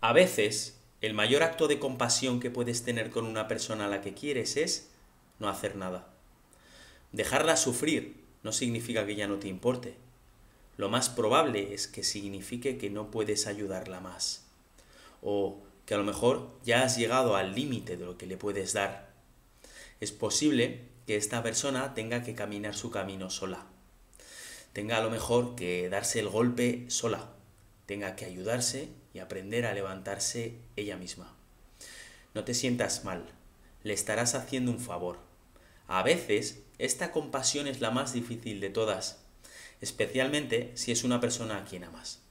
A veces, el mayor acto de compasión que puedes tener con una persona a la que quieres es no hacer nada. Dejarla sufrir no significa que ya no te importe. Lo más probable es que signifique que no puedes ayudarla más. O que a lo mejor ya has llegado al límite de lo que le puedes dar. Es posible que esta persona tenga que caminar su camino sola. Tenga a lo mejor que darse el golpe sola tenga que ayudarse y aprender a levantarse ella misma. No te sientas mal, le estarás haciendo un favor. A veces, esta compasión es la más difícil de todas, especialmente si es una persona a quien amas.